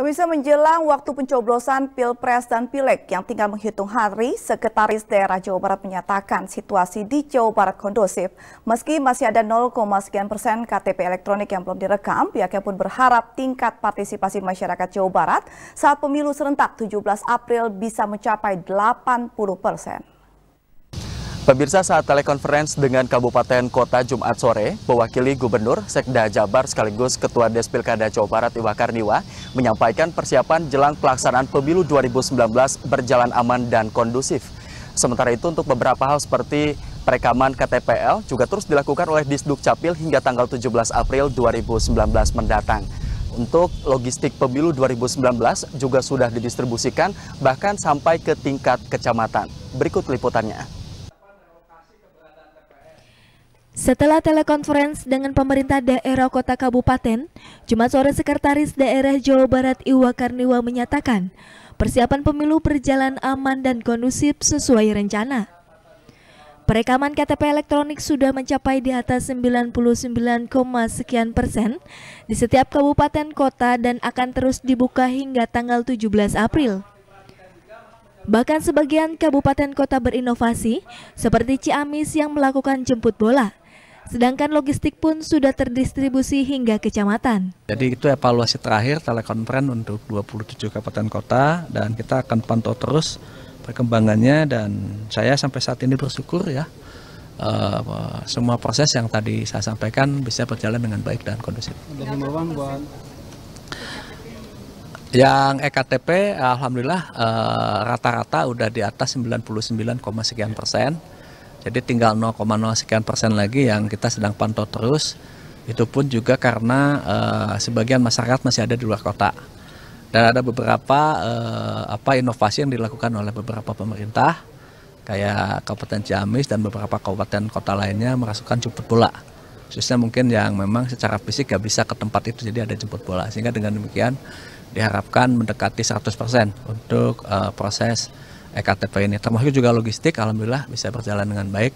Pemirsa menjelang waktu pencoblosan Pilpres dan Pileg yang tinggal menghitung hari, Sekretaris Daerah Jawa Barat menyatakan situasi di Jawa Barat kondusif. Meski masih ada 0, sekian persen KTP elektronik yang belum direkam, pihaknya pun berharap tingkat partisipasi masyarakat Jawa Barat saat pemilu serentak 17 April bisa mencapai 80 persen. Pemirsa saat telekonferensi dengan Kabupaten Kota Jumat sore, mewakili Gubernur Sekda Jabar sekaligus Ketua Des Pilkada Jawa Barat Iwa Karniwa menyampaikan persiapan jelang pelaksanaan pemilu 2019 berjalan aman dan kondusif. Sementara itu untuk beberapa hal seperti perekaman KTPL juga terus dilakukan oleh Disduk Capil hingga tanggal 17 April 2019 mendatang. Untuk logistik pemilu 2019 juga sudah didistribusikan bahkan sampai ke tingkat kecamatan. Berikut liputannya. Setelah telekonferensi dengan pemerintah daerah kota kabupaten, Jumat sore Sekretaris Daerah Jawa Barat Iwa Karniwa menyatakan persiapan pemilu berjalan aman dan kondusif sesuai rencana. Perekaman KTP elektronik sudah mencapai di atas 99, sekian persen di setiap kabupaten kota dan akan terus dibuka hingga tanggal 17 April. Bahkan sebagian kabupaten kota berinovasi, seperti Ciamis yang melakukan jemput bola. Sedangkan logistik pun sudah terdistribusi hingga kecamatan. Jadi itu evaluasi terakhir telekonferen untuk 27 kabupaten kota dan kita akan pantau terus perkembangannya dan saya sampai saat ini bersyukur ya uh, semua proses yang tadi saya sampaikan bisa berjalan dengan baik dan kondusif. yang EKTP alhamdulillah eh, rata-rata uh, udah di atas 99, sekian persen jadi tinggal 0,0 sekian persen lagi yang kita sedang pantau terus. Itu pun juga karena uh, sebagian masyarakat masih ada di luar kota. Dan ada beberapa uh, apa inovasi yang dilakukan oleh beberapa pemerintah kayak Kabupaten Ciamis dan beberapa kabupaten kota lainnya merasukan jemput bola. Khususnya mungkin yang memang secara fisik gak bisa ke tempat itu jadi ada jemput bola. Sehingga dengan demikian diharapkan mendekati 100% untuk uh, proses ektp ini. Termasuk juga logistik, alhamdulillah bisa berjalan dengan baik.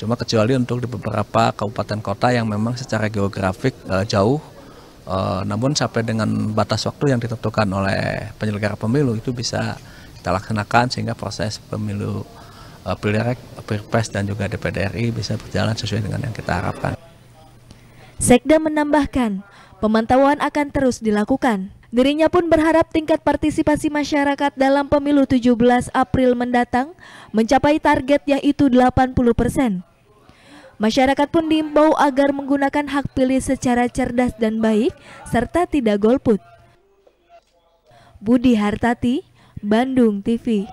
Cuma kecuali untuk di beberapa kabupaten kota yang memang secara geografik e, jauh, e, namun sampai dengan batas waktu yang ditentukan oleh penyelenggara pemilu itu bisa kita laksanakan sehingga proses pemilu e, pilek, pilpres dan juga DPD RI bisa berjalan sesuai dengan yang kita harapkan. Sekda menambahkan, pemantauan akan terus dilakukan Dirinya pun berharap tingkat partisipasi masyarakat dalam pemilu 17 April mendatang mencapai target yaitu 80 persen. Masyarakat pun diimbau agar menggunakan hak pilih secara cerdas dan baik serta tidak golput. Budi Hartati, Bandung TV